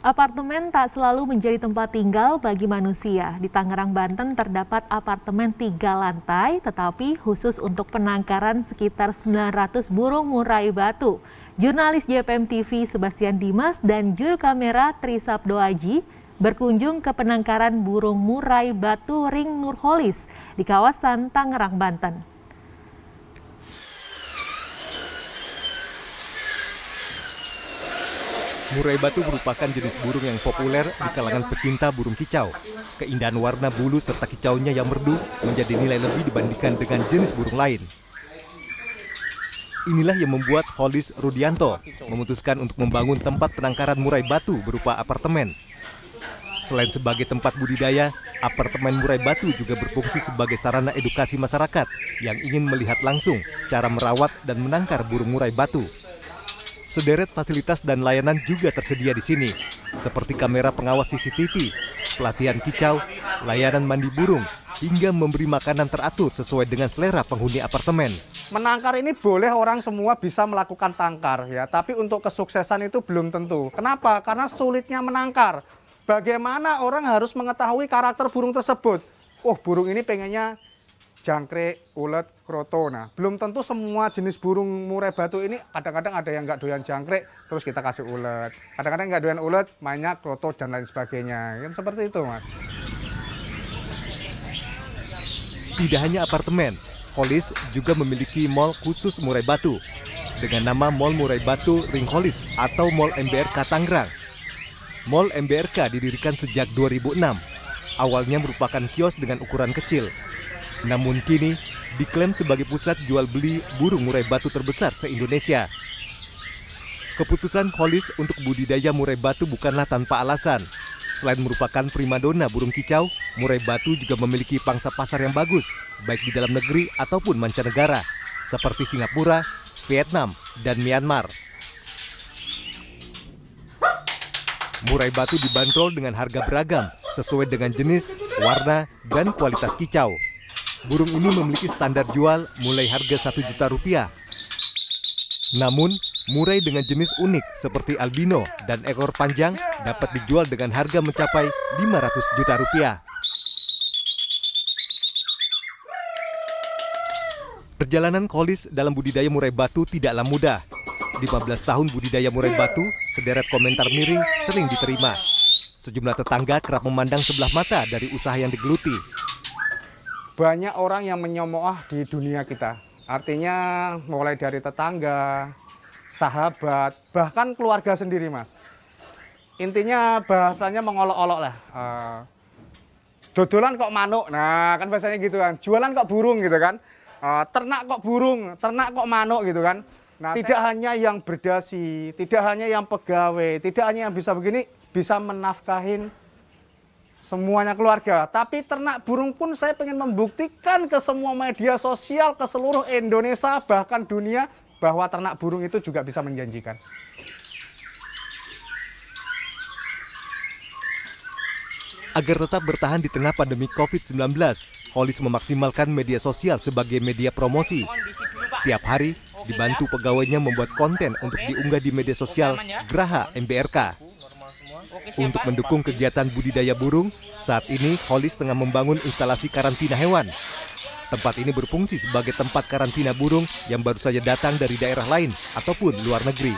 Apartemen tak selalu menjadi tempat tinggal bagi manusia. Di Tangerang, Banten terdapat apartemen tiga lantai, tetapi khusus untuk penangkaran sekitar 900 burung murai batu. Jurnalis JPM TV Sebastian Dimas dan juru kamera Trisabdo Aji berkunjung ke penangkaran burung murai batu Ring Nurholis di kawasan Tangerang, Banten. Murai batu merupakan jenis burung yang populer di kalangan pecinta burung kicau. Keindahan warna bulu serta kicaunya yang merdu menjadi nilai lebih dibandingkan dengan jenis burung lain. Inilah yang membuat Holis Rudianto memutuskan untuk membangun tempat penangkaran murai batu berupa apartemen. Selain sebagai tempat budidaya, apartemen murai batu juga berfungsi sebagai sarana edukasi masyarakat yang ingin melihat langsung cara merawat dan menangkar burung murai batu sederet fasilitas dan layanan juga tersedia di sini, seperti kamera pengawas CCTV, pelatihan kicau, layanan mandi burung, hingga memberi makanan teratur sesuai dengan selera penghuni apartemen. Menangkar ini boleh orang semua bisa melakukan tangkar ya, tapi untuk kesuksesan itu belum tentu. Kenapa? Karena sulitnya menangkar. Bagaimana orang harus mengetahui karakter burung tersebut? Oh, burung ini pengennya jangkrik, ulet, kroto. Nah, belum tentu semua jenis burung murai batu ini kadang-kadang ada yang nggak doyan jangkrik, terus kita kasih ulet. Kadang-kadang nggak doyan ulet, mainnya kroto dan lain sebagainya. Kan seperti itu, Mas. Tidak hanya apartemen, Holis juga memiliki mall khusus murai batu dengan nama Mall Murai Batu Ring Holis atau Mall MBRK Tangerang. Mall MBRK didirikan sejak 2006. Awalnya merupakan kios dengan ukuran kecil, namun kini diklaim sebagai pusat jual beli burung murai batu terbesar se-Indonesia. Keputusan Holis untuk budidaya murai batu bukanlah tanpa alasan. Selain merupakan primadona burung kicau, murai batu juga memiliki pangsa pasar yang bagus, baik di dalam negeri ataupun mancanegara, seperti Singapura, Vietnam, dan Myanmar. Murai batu dibanderol dengan harga beragam sesuai dengan jenis, warna, dan kualitas kicau burung ini memiliki standar jual mulai harga satu juta rupiah. Namun, murai dengan jenis unik seperti albino dan ekor panjang dapat dijual dengan harga mencapai 500 juta rupiah. Perjalanan Kolis dalam budidaya murai batu tidaklah mudah. 15 tahun budidaya murai batu, sederet komentar miring sering diterima. Sejumlah tetangga kerap memandang sebelah mata dari usaha yang digeluti banyak orang yang menyomoah di dunia kita. Artinya mulai dari tetangga, sahabat, bahkan keluarga sendiri mas. Intinya bahasanya mengolok-olok lah. Uh, dodolan kok manuk, nah kan bahasanya gitu kan. Jualan kok burung gitu kan. Uh, ternak kok burung, ternak kok manuk gitu kan. Nah, tidak saya... hanya yang berdasi, tidak hanya yang pegawai, tidak hanya yang bisa begini, bisa menafkahin semuanya keluarga. Tapi ternak burung pun saya ingin membuktikan ke semua media sosial, ke seluruh Indonesia, bahkan dunia, bahwa ternak burung itu juga bisa menjanjikan. Agar tetap bertahan di tengah pandemi COVID-19, Holis memaksimalkan media sosial sebagai media promosi. Tiap hari, dibantu pegawainya membuat konten untuk diunggah di media sosial Graha MBRK. Untuk mendukung kegiatan budidaya burung, saat ini Holis tengah membangun instalasi karantina hewan. Tempat ini berfungsi sebagai tempat karantina burung yang baru saja datang dari daerah lain ataupun luar negeri.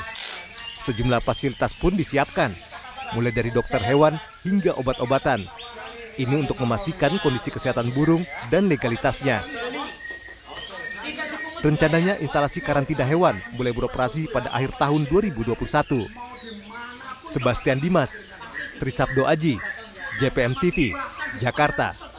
Sejumlah fasilitas pun disiapkan, mulai dari dokter hewan hingga obat-obatan. Ini untuk memastikan kondisi kesehatan burung dan legalitasnya. Rencananya instalasi karantina hewan mulai beroperasi pada akhir tahun 2021. Sebastian Dimas, Trisabdo Aji, JPM TV, Jakarta.